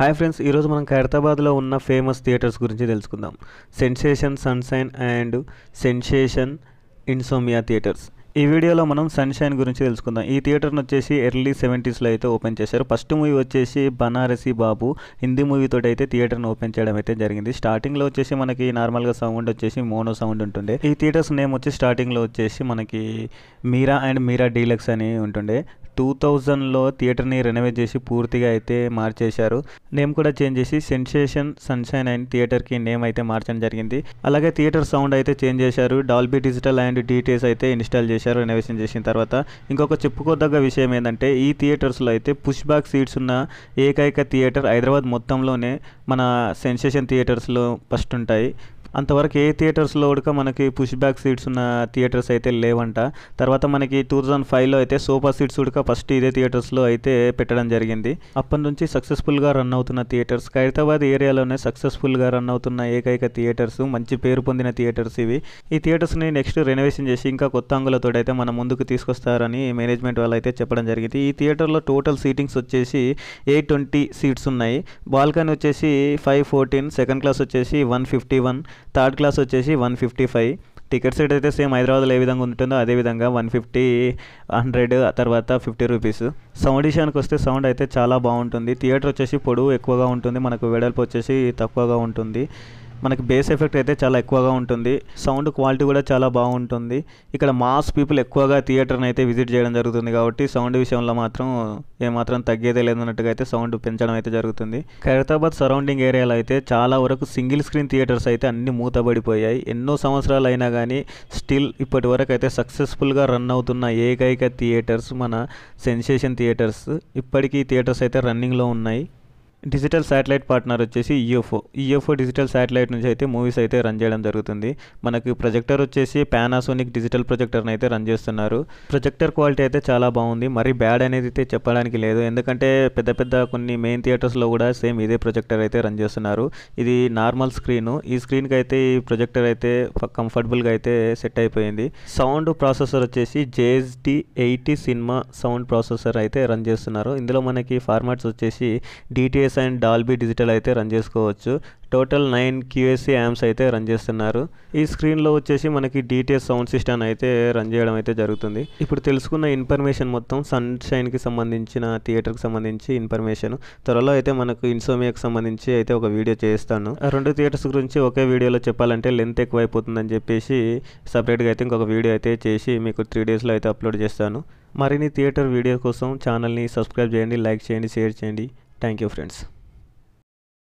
Hi friends ఈరోజు మనం ఖైరతాబాద్లో ఉన్న ఫేమస్ థియేటర్స్ గురించి తెలుసుకుందాం sensation sunshine and sensation insomnia theatres ఈ వీడియోలో మనం సన్షైన్ గురించి తెలుసుకుందాం ఈ థియేటర్ను వచ్చేసి ఎర్లీ సెవెంటీస్లో అయితే ఓపెన్ చేశారు ఫస్ట్ మూవీ వచ్చేసి బనారసి బాబు హిందీ మూవీతో అయితే థియేటర్ను ఓపెన్ చేయడం అయితే జరిగింది స్టార్టింగ్లో వచ్చేసి మనకి నార్మల్గా సౌండ్ వచ్చేసి మోనో సౌండ్ ఉంటుండే ఈ థియేటర్స్ నేమ్ వచ్చి స్టార్టింగ్లో వచ్చేసి మనకి మీరా అండ్ మీరా డీలక్స్ అని ఉంటుండే టూ థౌజండ్లో థియేటర్ని రెనోవేట్ చేసి పూర్తిగా అయితే మార్చేశారు నేమ్ కూడా చేంజ్ చేసి సెన్సేషన్ సన్షైన్ అండ్ థియేటర్కి నేమ్ అయితే మార్చడం జరిగింది అలాగే థియేటర్ సౌండ్ అయితే చేంజ్ చేశారు డాల్బీ డిజిటల్ అండ్ డీటెయిల్స్ అయితే ఇన్స్టాల్ చేశారు రెనోవేషన్ చేసిన తర్వాత ఇంకొక చెప్పుకోదగ్గ విషయం ఏంటంటే ఈ థియేటర్స్లో అయితే పుష్ బ్యాక్ సీట్స్ ఉన్న ఏకైక థియేటర్ హైదరాబాద్ మొత్తంలోనే మన సెన్సేషన్ థియేటర్స్లో ఫస్ట్ ఉంటాయి అంతవరకు ఏ థియేటర్స్లో కూడా మనకి పుష్ బ్యాక్ సీట్స్ ఉన్న థియేటర్స్ అయితే లేవంట తర్వాత మనకి టూ థౌజండ్ ఫైవ్లో అయితే సోఫా సీట్స్ ఉడక ఫస్ట్ ఇదే థియేటర్స్లో అయితే పెట్టడం జరిగింది అప్పటి నుంచి సక్సెస్ఫుల్గా రన్ అవుతున్న థియేటర్స్ ఖైరతాబాద్ ఏరియాలోనే సక్సెస్ఫుల్గా రన్ అవుతున్న ఏకైక థియేటర్స్ మంచి పేరు పొందిన థియేటర్స్ ఇవి ఈ థియేటర్స్ని నెక్స్ట్ రెనోవేషన్ చేసి ఇంకా కొత్త అంగులతో అయితే మనం ముందుకు తీసుకొస్తారని మేనేజ్మెంట్ వాళ్ళు అయితే చెప్పడం జరిగింది ఈ థియేటర్లో టోటల్ సీటింగ్స్ వచ్చేసి ఎయిట్ ట్వంటీ సీట్స్ ఉన్నాయి బాల్కనీ వచ్చేసి ఫైవ్ ఫోర్టీన్ సెకండ్ క్లాస్ వచ్చేసి one fifty one third class వచ్చేసి one fifty five ticket set అయితే సేమ్ హైదరాబాద్లో ఏ విధంగా ఉంటుందో అదేవిధంగా వన్ ఫిఫ్టీ హండ్రెడ్ తర్వాత ఫిఫ్టీ రూపీస్ సౌండ్ విషయానికి వస్తే సౌండ్ అయితే చాలా బాగుంటుంది థియేటర్ వచ్చేసి పొడవు ఎక్కువగా ఉంటుంది మనకు వెడల్పు వచ్చేసి తక్కువగా ఉంటుంది మనకి బేస్ ఎఫెక్ట్ అయితే చాలా ఎక్కువగా ఉంటుంది సౌండ్ క్వాలిటీ కూడా చాలా బాగుంటుంది ఇక్కడ మాస్ పీపుల్ ఎక్కువగా థియేటర్ని అయితే విజిట్ చేయడం జరుగుతుంది కాబట్టి సౌండ్ విషయంలో మాత్రం ఏమాత్రం తగ్గేదే లేదన్నట్టుగా అయితే సౌండ్ పెంచడం అయితే జరుగుతుంది ఖైరతాబాద్ సరౌండింగ్ ఏరియాలో అయితే చాలా వరకు సింగిల్ స్క్రీన్ థియేటర్స్ అయితే అన్ని మూతబడిపోయాయి ఎన్నో సంవత్సరాలు అయినా కానీ స్టిల్ ఇప్పటి వరకు అయితే సక్సెస్ఫుల్గా రన్ అవుతున్న ఏకైక థియేటర్స్ మన సెన్సేషన్ థియేటర్స్ ఇప్పటికీ థియేటర్స్ అయితే రన్నింగ్లో ఉన్నాయి డిజిటల్ శాటిలైట్ పార్ట్నర్ వచ్చేసి ఈఎఫ్ఓ ఈఎఫ్ఓ డిజిటల్ శాటిలైట్ నుంచి అయితే మూవీస్ అయితే రన్ చేయడం జరుగుతుంది మనకి ప్రొజెక్టర్ వచ్చేసి పానాసోనిక్ డిజిటల్ ప్రొజెక్టర్ని అయితే రన్ చేస్తున్నారు ప్రొజెక్టర్ క్వాలిటీ అయితే చాలా బాగుంది మరీ బ్యాడ్ అనేది అయితే చెప్పడానికి లేదు ఎందుకంటే పెద్ద పెద్ద కొన్ని మెయిన్ థియేటర్స్లో కూడా సేమ్ ఇదే ప్రొజెక్టర్ అయితే రన్ చేస్తున్నారు ఇది నార్మల్ స్క్రీన్ ఈ స్క్రీన్కి అయితే ఈ ప్రొజెక్టర్ అయితే కంఫర్టబుల్గా అయితే సెట్ అయిపోయింది సౌండ్ ప్రాసెసర్ వచ్చేసి JSD eighty cinema sound processor అయితే రన్ చేస్తున్నారు ఇందులో మనకి ఫార్మాట్స్ వచ్చేసి DTS QS and Dolby digital అయితే రన్ చేసుకోవచ్చు టోటల్ నైన్ క్యూఎస్సీ యామ్స్ అయితే రన్ చేస్తున్నారు ఈ స్క్రీన్లో వచ్చేసి మనకి డీటీఎస్ సౌండ్ సిస్టమ్ అయితే రన్ చేయడం అయితే జరుగుతుంది ఇప్పుడు తెలుసుకున్న ఇన్ఫర్మేషన్ మొత్తం సన్షైన్కి సంబంధించిన థియేటర్కి సంబంధించి ఇన్ఫర్మేషన్ త్వరలో అయితే మనకు ఇన్సోమియాకి సంబంధించి అయితే ఒక వీడియో చేస్తాను రెండు థియేటర్స్ గురించి ఒకే వీడియోలో చెప్పాలంటే లెంత్ ఎక్కువైపోతుందని చెప్పేసి సపరేట్గా అయితే ఇంకొక వీడియో అయితే చేసి మీకు త్రీ డేస్లో అయితే అప్లోడ్ చేస్తాను మరిన్ని థియేటర్ వీడియో కోసం ఛానల్ని సబ్స్క్రైబ్ చేయండి లైక్ చేయండి షేర్ చేయండి Thank you friends.